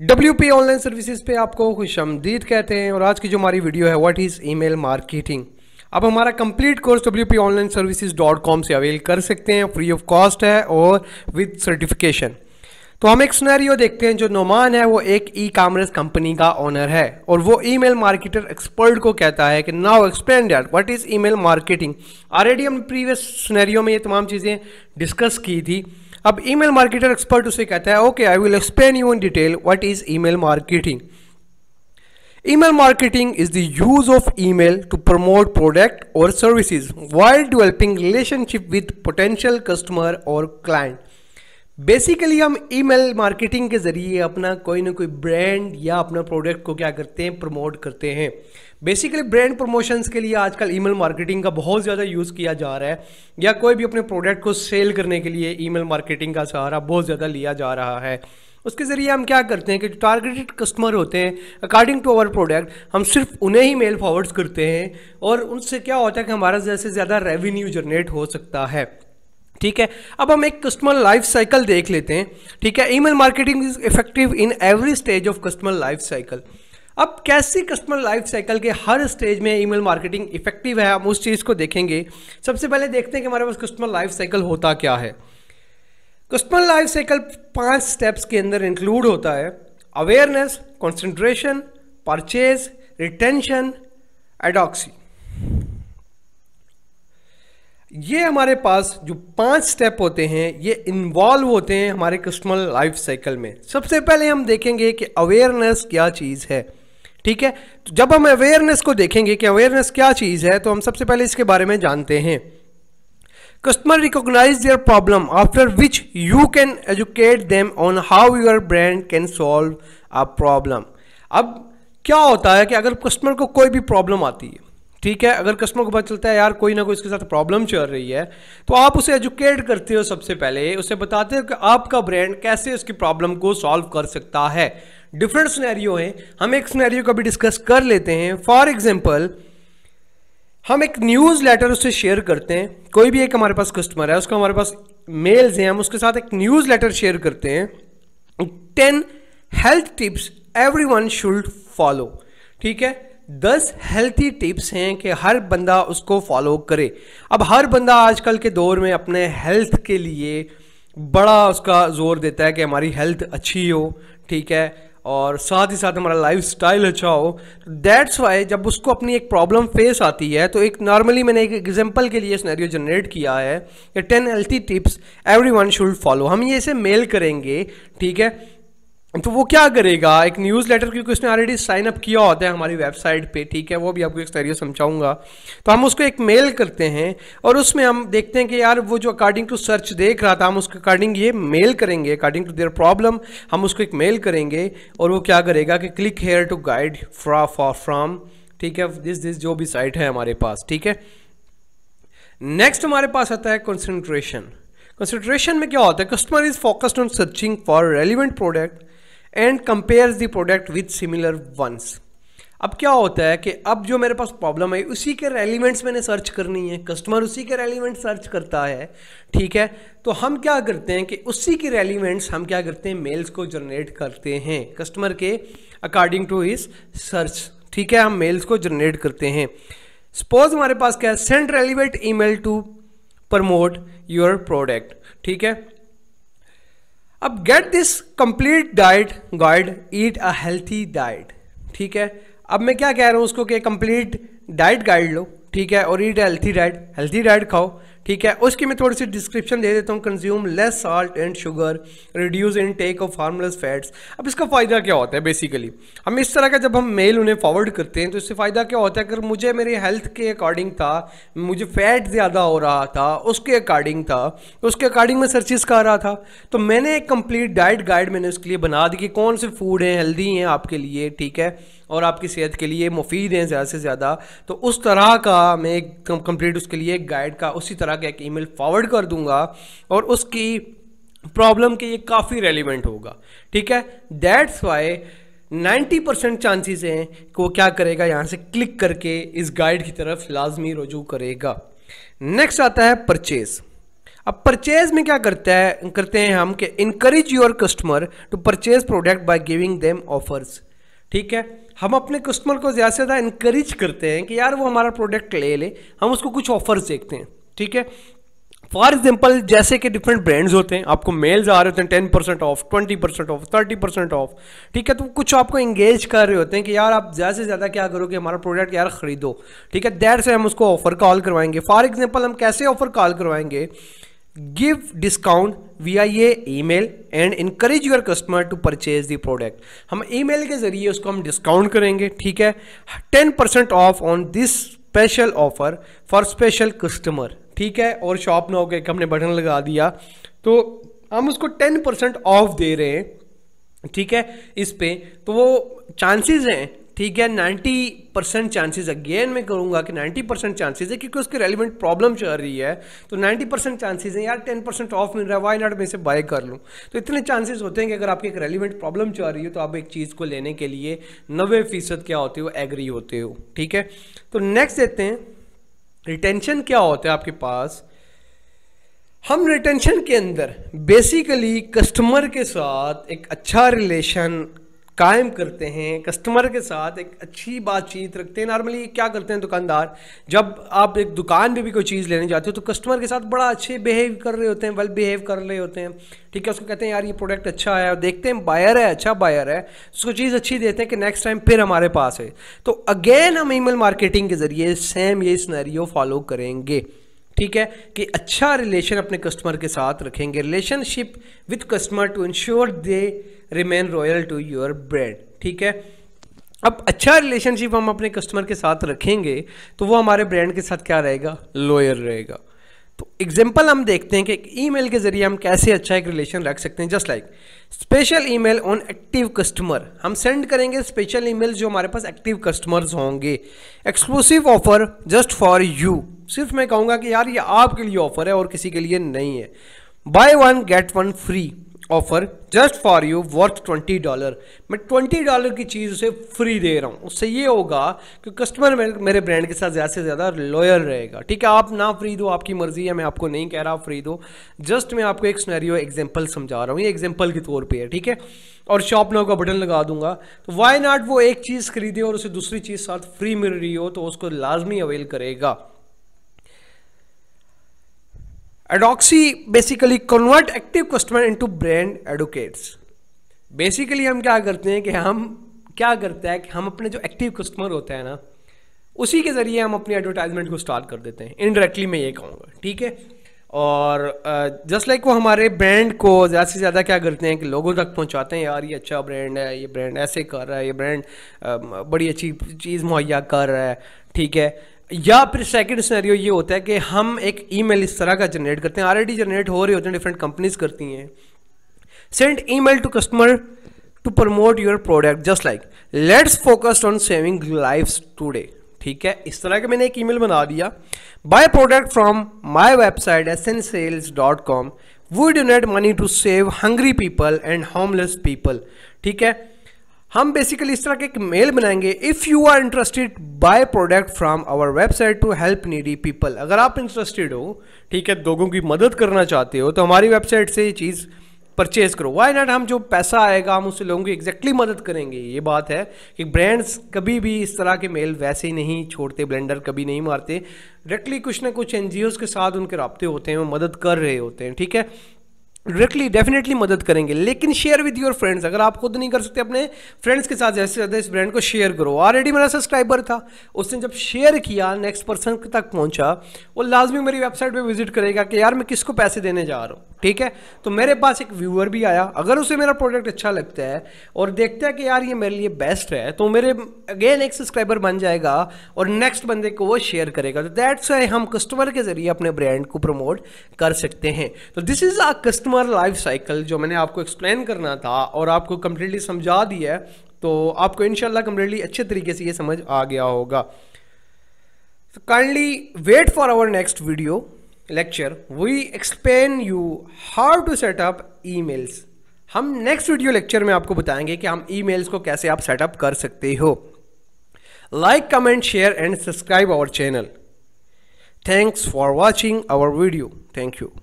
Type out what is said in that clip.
W P online services पे आपको खुश आमदीद कहते हैं और आज की जो हमारी वीडियो है व्हाट इज़ ईमेल मार्केटिंग आप हमारा complete course W P online services dot com से अवेल कर सकते हैं फ्री ऑफ कॉस्ट है और विद सर्टिफिकेशन तो हम एक स्नैरियो देखते हैं जो नोमान है वो एक ई कामर्स कंपनी का ऑनर है और वो मेल मार्केटर एक्सपर्ट को कहता है कि now explain that what is mail marketing already हम प्रीवियस स्नैरियो में ये तमाम चीज़ें डिस्कस की थी अब मेल मार्केटर एक्सपर्ट उसे कहता है okay I will explain you in detail what is email marketing email marketing is the use of e mail to promote product और services while developing relationship with potential customer और client basically हम e mail marketing के जरिए अपना कोई ना कोई brand या अपना प्रोडक्ट को क्या करते हैं प्रमोट करते हैं बेसिकली ब्रांड प्रमोशंस के लिए आजकल ईमेल मार्केटिंग का बहुत ज़्यादा यूज़ किया जा रहा है या कोई भी अपने प्रोडक्ट को सेल करने के लिए ईमेल मार्केटिंग का सहारा बहुत ज़्यादा लिया जा रहा है उसके ज़रिए हम क्या करते हैं कि जो टारगेटेड कस्टमर होते हैं अकॉर्डिंग टू अवर प्रोडक्ट हम सिर्फ उन्हें ही मेल फॉरवर्ड्स करते हैं और उनसे क्या होता है कि हमारा जैसे ज़्यादा रेवेन्यू जनरेट हो सकता है ठीक है अब हम एक कस्टमर लाइफ साइकिल देख लेते हैं ठीक है email marketing is effective in every stage of customer life cycle अब कैसे कस्टमर लाइफ साइकिल के हर स्टेज में ईमेल मार्केटिंग इफेक्टिव है हम उस चीज़ को देखेंगे सबसे पहले देखते हैं कि हमारे पास कस्टमर लाइफ साइकिल होता क्या है कस्टमर लाइफ साइकिल पांच स्टेप्स के अंदर इंक्लूड होता है awareness concentration purchase retention advocacy ये हमारे पास जो पांच स्टेप होते हैं ये इन्वॉल्व होते हैं हमारे कस्टमर लाइफ साइकिल में सबसे पहले हम देखेंगे कि अवेयरनेस क्या चीज़ है ठीक है तो जब हम अवेयरनेस को देखेंगे कि अवेयरनेस क्या चीज़ है तो हम सबसे पहले इसके बारे में जानते हैं customer recognise your problem after which you can educate them on how your brand can solve a problem अब क्या होता है कि अगर कस्टमर को कोई भी प्रॉब्लम आती है ठीक है अगर कस्टमर को पता चलता है यार कोई ना कोई इसके साथ प्रॉब्लम चल रही है तो आप उसे एजुकेट करते हो सबसे पहले उसे बताते हो कि आपका ब्रांड कैसे उसकी प्रॉब्लम को सॉल्व कर सकता है डिफरेंट स्नैरियो हैं हम एक स्नैरियो का भी डिस्कस कर लेते हैं फॉर एग्जाम्पल हम एक न्यूज़ लेटर उससे शेयर करते हैं कोई भी एक हमारे पास कस्टमर है उसका हमारे पास मेल्स हैं हम उसके साथ एक न्यूज़ लेटर शेयर करते हैं ten health tips every one should follow ठीक है दस हेल्थी टिप्स हैं कि हर बंदा उसको फॉलो करे अब हर बंदा आजकल के दौर में अपने हेल्थ के लिए बड़ा उसका ज़ोर देता है कि हमारी हेल्थ अच्छी हो ठीक है और साथ ही साथ हमारा लाइफ स्टाइल अच्छा हो दैट्स वाई जब उसको अपनी एक प्रॉब्लम फेस आती है तो एक नॉर्मली मैंने एक एग्जाम्पल के लिए स्नैरियो जनरेट किया है कि ten healthy tips every one should follow हम ये इसे मेल करेंगे ठीक है तो वो क्या करेगा एक न्यूज़ लेटर क्योंकि उसने ऑलरेडी साइन अप किया होता है हमारी वेबसाइट पे ठीक है वो भी आपको एक तरीके समझाऊंगा तो हम उसको एक मेल करते हैं और उसमें हम देखते हैं कि यार वो जो अकॉर्डिंग टू सर्च देख रहा था हम उसके अकॉर्डिंग ये मेल करेंगे अकॉर्डिंग टू देयर प्रॉब्लम हम उसको एक मेल करेंगे और वो क्या करेगा कि क्लिक हेयर टू गाइड फ्रा फॉर फ्राम ठीक है दिस दिस जो भी साइट है हमारे पास ठीक है नेक्स्ट हमारे पास आता है कॉन्सेंट्रेशन कंसंट्रेशन में क्या होता है customer is focused on searching for relevant product and compares the product with similar ones अब क्या होता है कि अब जो मेरे पास प्रॉब्लम है उसी के रेलिवेंट्स मैंने सर्च करनी है कस्टमर उसी के रेलिमेंट सर्च करता है ठीक है तो हम क्या करते हैं कि उसी के रेलिवेंट्स हम क्या करते हैं मेल्स को जनरेट करते हैं कस्टमर के अकॉर्डिंग टू हिज सर्च ठीक है हम मेल्स को जनरेट करते हैं सपोज हमारे पास क्या है send relevant email to promote your product ठीक है अब get this complete diet guide eat a healthy diet ठीक है अब मैं क्या कह रहा हूँ उसको कि कंप्लीट डाइट गाइड लो ठीक है और eat a healthy diet healthy diet खाओ ठीक है उसकी मैं थोड़ी सी डिस्क्रिप्शन दे देता हूँ consume less salt and sugar reduce intake of harmless fats अब इसका फ़ायदा क्या होता है बेसिकली हम इस तरह का जब हम मेल उन्हें फॉरवर्ड करते हैं तो इससे फ़ायदा क्या होता है अगर मुझे मेरे हेल्थ के अकॉर्डिंग था मुझे फैट ज़्यादा हो रहा था उसके अकॉर्डिंग था तो उसके अकॉर्डिंग मैं सर्चिस कर रहा था तो मैंने एक कंप्लीट डाइट गाइड मैंने उसके लिए बना दी कि कौन से फूड हैं हेल्दी हैं आपके लिए ठीक है और आपकी सेहत के लिए मुफीद हैं ज़्यादा से ज़्यादा तो उस तरह का मैं कंप्लीट उसके लिए एक गाइड का उसी तरह का एक ईमेल फॉरवर्ड कर दूंगा और उसकी प्रॉब्लम के ये काफ़ी रेलिवेंट होगा ठीक है दैट्स वाई 90 परसेंट चांसेस हैं कि वो क्या करेगा यहाँ से क्लिक करके इस गाइड की तरफ लाजमी रजू करेगा नेक्स्ट आता है परचेज़ अब परचेज में क्या करता है करते हैं हम कि increase your customer to purchase product by giving them offers ठीक है हम अपने कस्टमर को ज़्यादा से ज़्यादा इंकरेज करते हैं कि यार वो हमारा प्रोडक्ट ले ले हम उसको कुछ ऑफर्स देखते हैं ठीक है फॉर एग्जाम्पल जैसे कि डिफरेंट ब्रांड्स होते हैं आपको मेल्स आ रहे होते हैं ten percent off twenty percent off thirty percent off ठीक है तो कुछ आपको इंगेज कर रहे होते हैं कि यार आप ज़्यादा से ज़्यादा क्या करोगे हमारा प्रोडक्ट यार खरीदो ठीक है देर से हम उसको ऑफर कॉल करवाएंगे फॉर एग्जाम्पल हम कैसे ऑफर कॉल करवाएंगे give give discount via e mail and encourage your customer to purchase the product हम ई मेल के जरिए उसको हम डिस्काउंट करेंगे ठीक है ten percent off on this special offer for special customer ठीक है और शॉप ना होकर हमने बटन लगा दिया तो हम उसको टेन परसेंट ऑफ दे रहे हैं ठीक है इस पर तो वो चांसेज हैं ठीक है 90 परसेंट चांसेज अगेन मैं करूंगा कि 90 परसेंट चांसेज है क्योंकि उसकी रेलिवेंट प्रॉब्लम चल रही है तो 90 परसेंट चांसेज है यार 10 परसेंट ऑफ मिल रहा है वाई नॉट मैं इसे बाय कर लूँ तो इतने चांसेज होते हैं कि अगर आपकी एक रेलिवेंट प्रॉब्लम चल रही हो तो आप एक चीज़ को लेने के लिए नब्बे फीसद क्या होते हो एग्री होते हो ठीक है तो नेक्स्ट देते हैं रिटेंशन क्या होता है आपके पास हम रिटेंशन के अंदर बेसिकली कस्टमर के साथ एक अच्छा रिलेशन कायम करते हैं कस्टमर के साथ एक अच्छी बातचीत रखते हैं नॉर्मली क्या करते हैं दुकानदार जब आप एक दुकान पे भी कोई चीज़ लेने जाते हो तो कस्टमर के साथ बड़ा अच्छे बिहेव कर रहे होते हैं वेल बिहेव कर रहे होते हैं ठीक है उसको कहते हैं यार ये प्रोडक्ट अच्छा है और देखते हैं बायर है अच्छा बायर है तो उसको चीज़ अच्छी देते हैं कि नेक्स्ट टाइम फिर हमारे पास है तो अगेन हम ईमेल मार्केटिंग के ज़रिए सेम ये स्नैरियो फॉलो करेंगे ठीक है कि अच्छा रिलेशन अपने कस्टमर के साथ रखेंगे relationship with customer to ensure they remain loyal to your brand ठीक है अब अच्छा रिलेशनशिप हम अपने कस्टमर के साथ रखेंगे तो वो हमारे ब्रांड के साथ क्या रहेगा लॉयर रहेगा तो एग्जाम्पल हम देखते हैं कि एक ईमेल के जरिए हम कैसे अच्छा एक रिलेशन रख सकते हैं just like special email on active customer हम सेंड करेंगे स्पेशल ईमेल जो हमारे पास एक्टिव कस्टमर्स होंगे exclusive offer just for you सिर्फ मैं कहूँगा कि यार ये आपके लिए ऑफर है और किसी के लिए नहीं है buy one get one free offer just for you worth twenty dollar मैं ट्वेंटी डॉलर की चीज़ उसे फ्री दे रहा हूँ उससे ये होगा कि कस्टमर मेरे ब्रांड के साथ ज़्यादा से ज़्यादा लॉयल रहेगा ठीक है आप ना फ्री दो आपकी मर्ज़ी है मैं आपको नहीं कह रहा फ्री दो जस्ट मैं आपको एक स्नैरियो एग्जाम्पल समझा रहा हूँ ये एग्जाम्पल के तौर पर है ठीक है और शॉप नाउ का बटन लगा दूंगा तो वाई नाट वो एक चीज़ खरीदे और उसे दूसरी चीज़ साथ फ्री मिल रही हो तो उसको लाजमी अवेल करेगा advocacy basically convert active customer into brand advocates basically हम क्या करते हैं कि हम क्या करते हैं कि हम अपने जो एक्टिव कस्टमर होते हैं ना उसी के ज़रिए हम अपनी एडवर्टाइजमेंट को स्टार्ट कर देते हैं इनडायरेक्टली मैं ये कहूँगा ठीक है और जस्ट uh, लाइक like वो हमारे ब्रांड को ज़्यादा से ज़्यादा क्या करते हैं कि लोगों तक पहुँचाते हैं यार ये अच्छा ब्रांड है ये ब्रांड ऐसे कर रहा है ये ब्रांड uh, बड़ी अच्छी चीज़ मुहैया कर रहा है ठीक है या फिर सेकंड सिनेरियो ये होता है कि हम एक ईमेल इस तरह का जनरेट करते हैं ऑलरेडी जनरेट हो रहे होते हैं डिफरेंट कंपनीज करती हैं send email to customer to promote your product just like let's focused on saving life today ठीक है इस तरह का मैंने एक ईमेल बना दिया buy product from my website S N sales dot com we donate money to save hungry people and homeless people ठीक है हम बेसिकली इस तरह के एक मेल बनाएंगे if you are interested buy product from our website to help needy people अगर आप इंटरेस्टेड हो ठीक है लोगों की मदद करना चाहते हो तो हमारी वेबसाइट से ये चीज़ परचेज करो वाई नॉट हम जो पैसा आएगा हम उससे लोगों की एग्जैक्टली मदद करेंगे ये बात है कि ब्रांड्स कभी भी इस तरह के मेल वैसे ही नहीं छोड़ते ब्लेंडर कभी नहीं मारते डायरेक्टली कुछ ना कुछ एन के साथ उनके रबते होते हैं वो मदद कर रहे होते हैं ठीक है डायरेक्टली डेफिनेटली मदद करेंगे लेकिन शेयर विद योर फ्रेंड्स अगर आप खुद नहीं कर सकते अपने फ्रेंड्स के साथ जैसे ज़्यादा इस ब्रांड को शेयर करो ऑलरेडी मेरा सब्सक्राइबर था उसने जब शेयर किया नेक्स्ट पर्सन तक पहुंचा वो लाजमी मेरी वेबसाइट पे विजिट करेगा कि यार मैं किसको पैसे देने जा रहा हूँ ठीक है तो मेरे पास एक व्यूअर भी आया अगर उसे मेरा प्रोडक्ट अच्छा लगता है और देखता है कि यार ये मेरे लिए बेस्ट है तो मेरे अगेन एक सब्सक्राइबर बन जाएगा और नेक्स्ट बंदे को वो शेयर करेगा तो दैट्स हम कस्टमर के जरिए अपने ब्रांड को प्रमोट कर सकते हैं तो this is a customer customer life cycle जो मैंने आपको एक्सप्लेन करना था और आपको कम्प्लीटली समझा दिया है तो आपको इनशाला कम्प्लीटली अच्छे तरीके से ये समझ आ गया होगा So kindly wait for our next video lecture. We explain you how to set up emails. हम नेक्स्ट वीडियो लेक्चर में आपको बताएंगे कि हम ई मेल्स को कैसे आप सेटअप कर सकते हो like comment share and subscribe our channel thanks for watching our video thank you